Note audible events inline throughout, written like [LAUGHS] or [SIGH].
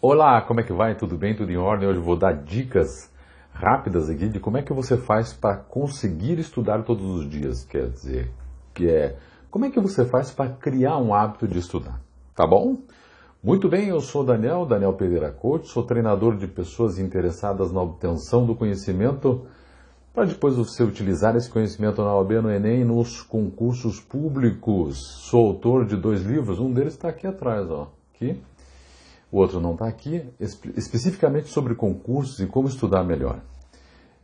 Olá, como é que vai? Tudo bem? Tudo em ordem? Hoje eu vou dar dicas rápidas aqui de como é que você faz para conseguir estudar todos os dias, quer dizer, que é como é que você faz para criar um hábito de estudar, tá bom? Muito bem, eu sou Daniel, Daniel Pereira Couto, sou treinador de pessoas interessadas na obtenção do conhecimento para depois você utilizar esse conhecimento na OAB, no Enem, nos concursos públicos. Sou autor de dois livros, um deles está aqui atrás, ó, aqui o outro não está aqui, especificamente sobre concursos e como estudar melhor.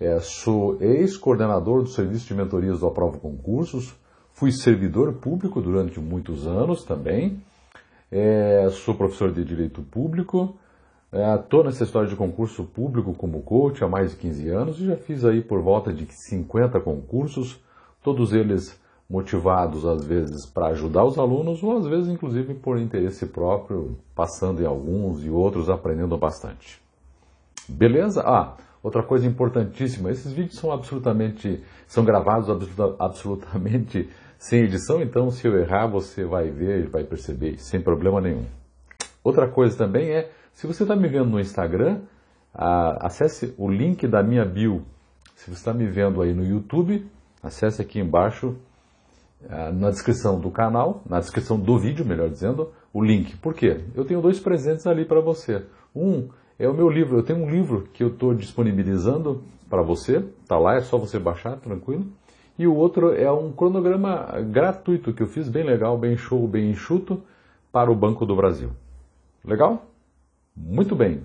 É, sou ex-coordenador do Serviço de Mentorias do Aprovo Concursos, fui servidor público durante muitos anos também, é, sou professor de Direito Público, Estou é, nessa história de concurso público como coach há mais de 15 anos e já fiz aí por volta de 50 concursos, todos eles motivados às vezes para ajudar os alunos ou às vezes inclusive por interesse próprio, passando em alguns e outros aprendendo bastante. Beleza? Ah, outra coisa importantíssima, esses vídeos são absolutamente são gravados absoluta, absolutamente [LAUGHS] sem edição, então se eu errar você vai ver, vai perceber sem problema nenhum. Outra coisa também é, se você está me vendo no Instagram, ah, acesse o link da minha bio. Se você está me vendo aí no YouTube, acesse aqui embaixo ah, na descrição do canal, na descrição do vídeo, melhor dizendo, o link. Por quê? Eu tenho dois presentes ali para você. Um é o meu livro. Eu tenho um livro que eu estou disponibilizando para você. Está lá, é só você baixar, tranquilo. E o outro é um cronograma gratuito que eu fiz, bem legal, bem show, bem enxuto, para o Banco do Brasil. Legal? Muito bem.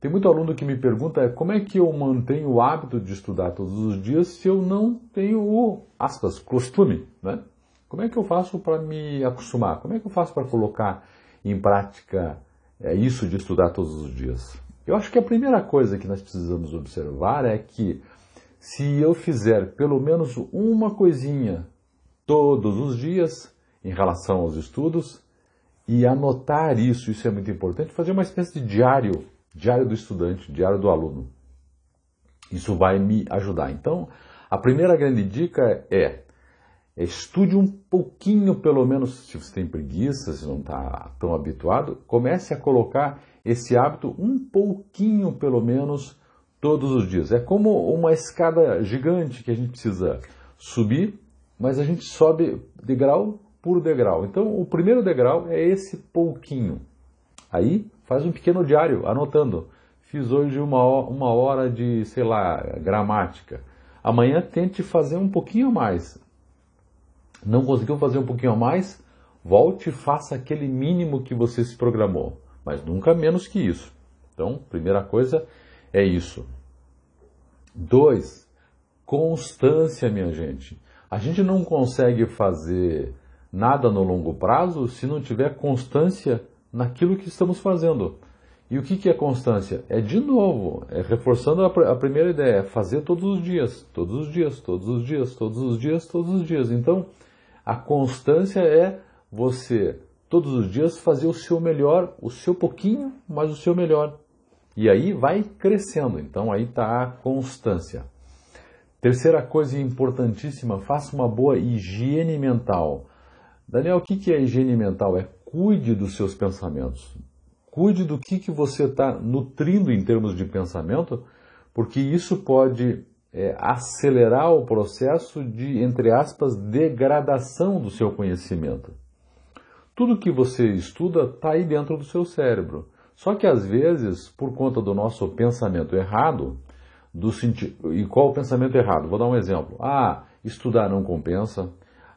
Tem muito aluno que me pergunta como é que eu mantenho o hábito de estudar todos os dias se eu não tenho o, aspas, costume, né? Como é que eu faço para me acostumar? Como é que eu faço para colocar em prática é, isso de estudar todos os dias? Eu acho que a primeira coisa que nós precisamos observar é que se eu fizer pelo menos uma coisinha todos os dias em relação aos estudos e anotar isso, isso é muito importante, fazer uma espécie de diário diário do estudante, diário do aluno. Isso vai me ajudar. Então, a primeira grande dica é, é estude um pouquinho, pelo menos, se você tem preguiça, se não está tão habituado, comece a colocar esse hábito um pouquinho, pelo menos, todos os dias. É como uma escada gigante que a gente precisa subir, mas a gente sobe degrau por degrau. Então, o primeiro degrau é esse pouquinho. Aí, Faz um pequeno diário, anotando. Fiz hoje uma, uma hora de, sei lá, gramática. Amanhã tente fazer um pouquinho a mais. Não conseguiu fazer um pouquinho a mais? Volte e faça aquele mínimo que você se programou, mas nunca menos que isso. Então, primeira coisa é isso. Dois, constância, minha gente. A gente não consegue fazer nada no longo prazo se não tiver constância naquilo que estamos fazendo. E o que, que é constância? É de novo, é reforçando a, pr a primeira ideia, é fazer todos os dias, todos os dias, todos os dias, todos os dias, todos os dias. Então, a constância é você todos os dias fazer o seu melhor, o seu pouquinho, mas o seu melhor. E aí vai crescendo. Então aí está a constância. Terceira coisa importantíssima, faça uma boa higiene mental. Daniel, o que é higiene mental? É cuide dos seus pensamentos. Cuide do que, que você está nutrindo em termos de pensamento, porque isso pode é, acelerar o processo de, entre aspas, degradação do seu conhecimento. Tudo que você estuda está aí dentro do seu cérebro. Só que às vezes, por conta do nosso pensamento errado, do senti... e qual o pensamento errado? Vou dar um exemplo. Ah, estudar não compensa.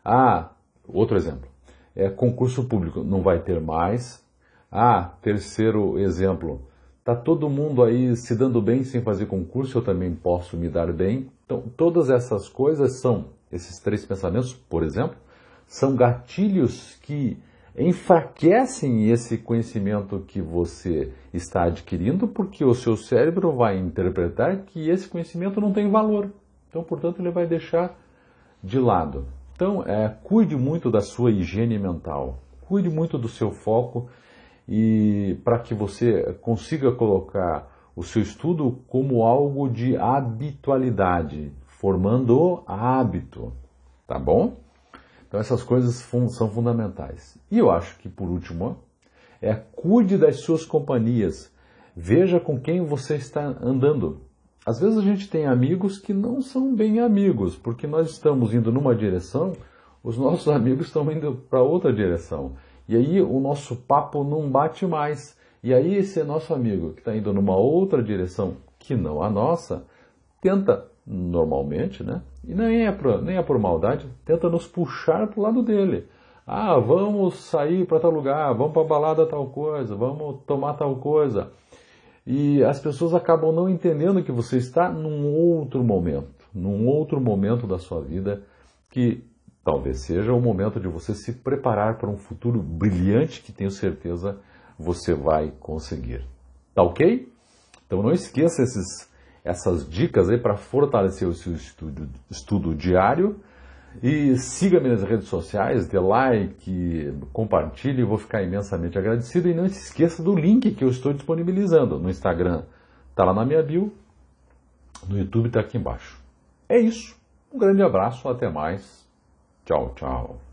Ah, outro exemplo é concurso público, não vai ter mais. Ah, terceiro exemplo, está todo mundo aí se dando bem sem fazer concurso, eu também posso me dar bem. Então, todas essas coisas são, esses três pensamentos, por exemplo, são gatilhos que enfraquecem esse conhecimento que você está adquirindo, porque o seu cérebro vai interpretar que esse conhecimento não tem valor. Então, portanto, ele vai deixar de lado. Então, é, cuide muito da sua higiene mental, cuide muito do seu foco e para que você consiga colocar o seu estudo como algo de habitualidade, formando hábito, tá bom? Então essas coisas fun são fundamentais. E eu acho que por último é cuide das suas companhias, veja com quem você está andando. Às vezes a gente tem amigos que não são bem amigos, porque nós estamos indo numa direção, os [LAUGHS] nossos amigos estão indo para outra direção. E aí o nosso papo não bate mais. E aí esse nosso amigo que está indo numa outra direção que não a nossa, tenta normalmente, né? E nem é por, nem é por maldade, tenta nos puxar para o lado dele. Ah, vamos sair para tal lugar, vamos para balada tal coisa, vamos tomar tal coisa e as pessoas acabam não entendendo que você está num outro momento, num outro momento da sua vida que talvez seja o momento de você se preparar para um futuro brilhante que tenho certeza você vai conseguir. Tá ok? Então não esqueça esses, essas dicas aí para fortalecer o seu estudo, estudo diário e siga-me nas redes sociais, dê like, compartilhe, vou ficar imensamente agradecido. E não se esqueça do link que eu estou disponibilizando no Instagram, está lá na minha bio, no YouTube está aqui embaixo. É isso, um grande abraço, até mais, tchau, tchau.